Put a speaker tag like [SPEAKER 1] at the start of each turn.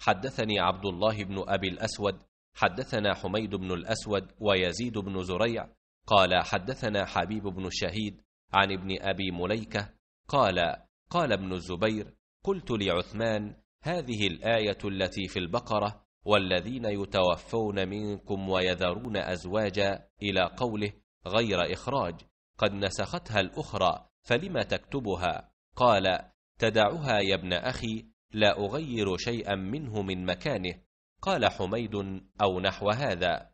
[SPEAKER 1] حدثني عبد الله بن
[SPEAKER 2] أبي الأسود حدثنا حميد بن الأسود ويزيد بن زريع قال حدثنا حبيب بن الشهيد عن ابن أبي مليكة قال قال ابن الزبير قلت لعثمان هذه الآية التي في البقرة والذين يتوفون منكم ويذرون أزواجا إلى قوله غير إخراج قد نسختها الأخرى فلم تكتبها قال تدعها يا ابن أخي لا أغير شيئا منه من مكانه قال
[SPEAKER 1] حميد أو نحو هذا